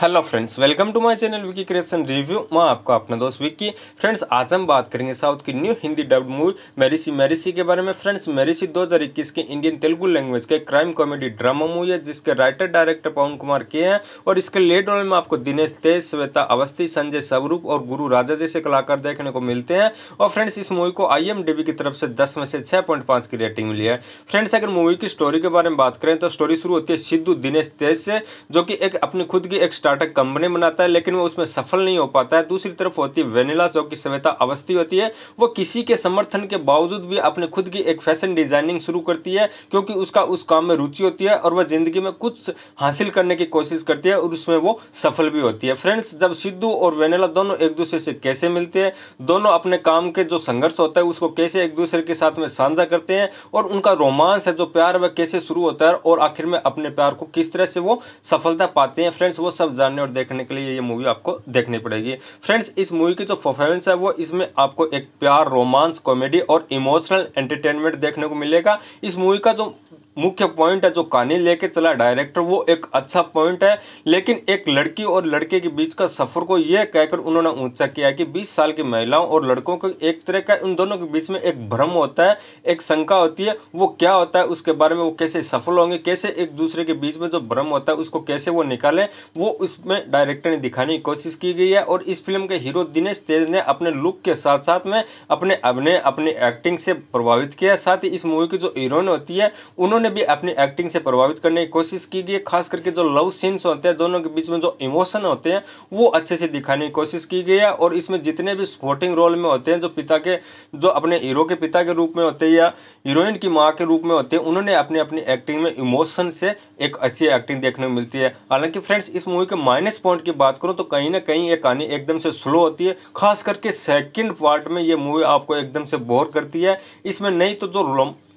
hello friends welcome to my channel Vicky creation review मैं आपका अपना दोस्त विकी फ्रेंड्स आज हम बात करेंगे साउथ की न्यू हिंदी डब्ड मूवी मेरीसी मेरीसी के बारे में फ्रेंड्स मेरीसी 2021 के इंडियन तेलुगु लैंग्वेज के क्राइम कॉमेडी ड्रामा मूवी है जिसके राइटर डायरेक्टर पवन कुमार के हैं और इसके लेड रोल में आपको दिनेश तेज श्वेता अवस्थी संजय स्वरूप और गुरु राजा जैसे कलाकार देखने को मिलते हैं और फ्रेंड्स इस मूवी को आई की तरफ से दस में से छः की रेटिंग मिली है फ्रेंड्स अगर मूवी की स्टोरी के बारे में बात करें तो स्टोरी शुरू होती है सिद्धू दिनेश तेज से जो कि एक अपनी खुद की एक स्टार्टअप कंपनी बनाता है लेकिन वो उसमें सफल नहीं हो पाता है दूसरी तरफ होती है वेनिला जो की सभ्यता अवस्थी होती है वो किसी के समर्थन के बावजूद भी अपने खुद की एक फैशन डिजाइनिंग शुरू करती है क्योंकि उसका उस काम में रुचि होती है और वह ज़िंदगी में कुछ हासिल करने की कोशिश करती है और उसमें वो सफल भी होती है फ्रेंड्स जब सिद्धू और वेनेला दोनों एक दूसरे से कैसे मिलते हैं दोनों अपने काम के जो संघर्ष होता है उसको कैसे एक दूसरे के साथ में साझा करते हैं और उनका रोमांस है जो प्यार वह कैसे शुरू होता है और आखिर में अपने प्यार को किस तरह से वो सफलता पाते हैं फ्रेंड्स वो सब जानने और देखने के लिए ये मूवी आपको देखनी पड़ेगी फ्रेंड्स इस मूवी की जो परफॉर्मेंस है वो इसमें आपको एक प्यार रोमांस कॉमेडी और इमोशनल एंटरटेनमेंट देखने को मिलेगा इस मूवी का जो मुख्य पॉइंट है जो कहानी लेके चला डायरेक्टर वो एक अच्छा पॉइंट है लेकिन एक लड़की और लड़के के बीच का सफ़र को यह कहकर उन्होंने ऊंचा किया कि 20 साल की महिलाओं और लड़कों को एक तरह का उन दोनों के बीच में एक भ्रम होता है एक शंका होती है वो क्या होता है उसके बारे में वो कैसे सफल होंगे कैसे एक दूसरे के बीच में जो भ्रम होता है उसको कैसे वो निकालें वो उसमें डायरेक्टर ने दिखाने की कोशिश की गई है और इस फिल्म के हीरो दिनेश तेज ने अपने लुक के साथ साथ में अपने अभिनय अपनी एक्टिंग से प्रभावित किया साथ ही इस मूवी की जो हीरोइन होती है उन्होंने ने भी अपनी एक्टिंग से प्रभावित करने की कोशिश की गई खास करके जो लव सीन्स होते हैं दोनों के बीच में जो इमोशन होते हैं वो अच्छे से दिखाने की कोशिश की गई है और इसमें जितने भी सपोर्टिंग रोल में होते हैं जो पिता के जो अपने हीरो के पिता के रूप में होते हैं या हीरोइन की माँ के रूप में होते हैं उन्होंने अपनी अपनी एक्टिंग में इमोशन से एक अच्छी एक्टिंग देखने को मिलती है हालांकि फ्रेंड्स इस मूवी के माइनस पॉइंट की बात करूँ तो कहीं ना कहीं ये कहानी एकदम से स्लो होती है खास करके सेकेंड पार्ट में ये मूवी आपको एकदम से बोर करती है इसमें नहीं तो जो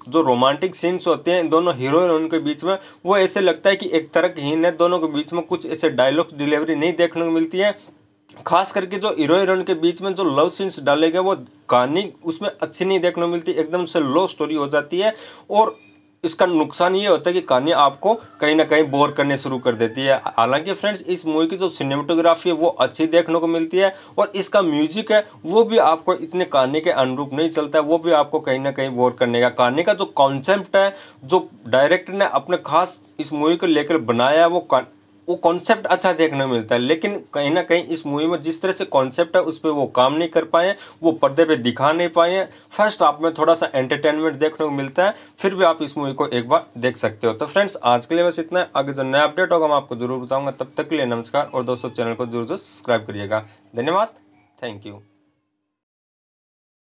जो रोमांटिक सीन्स होते हैं दोनों हीरो हीरोइन के बीच में वो ऐसे लगता है कि एक हीन है दोनों के बीच में कुछ ऐसे डायलॉग डिलीवरी नहीं देखने को मिलती है खास करके जो हीरो हीरोइन के बीच में जो लव सीन्स डाले गए वो कहानी उसमें अच्छी नहीं देखने को मिलती एकदम से लो स्टोरी हो जाती है और इसका नुकसान ये होता है कि कहानी आपको कहीं ना कहीं बोर करने शुरू कर देती है हालांकि फ्रेंड्स इस मूवी की जो सिनेमाटोग्राफी है वो अच्छी देखने को मिलती है और इसका म्यूजिक है वो भी आपको इतने कहानी के अनुरूप नहीं चलता है वो भी आपको कहीं ना कहीं बोर करने का कहानी का जो कॉन्सेप्ट है जो डायरेक्टर ने अपने खास इस मूवी को लेकर बनाया है वो वो कॉन्सेप्ट अच्छा देखने को मिलता है लेकिन कहीं ना कहीं इस मूवी में जिस तरह से कॉन्सेप्ट है उस पर वो काम नहीं कर पाए वो पर्दे पे दिखा नहीं पाए हैं फर्स्ट आप में थोड़ा सा एंटरटेनमेंट देखने को मिलता है फिर भी आप इस मूवी को एक बार देख सकते हो तो फ्रेंड्स आज के लिए बस इतना है आगे जो नया अपडेट होगा मैं आपको जरूर बताऊँगा तब तक के लिए नमस्कार और दोस्तों चैनल को जरूर जरूर सब्सक्राइब करिएगा धन्यवाद थैंक यू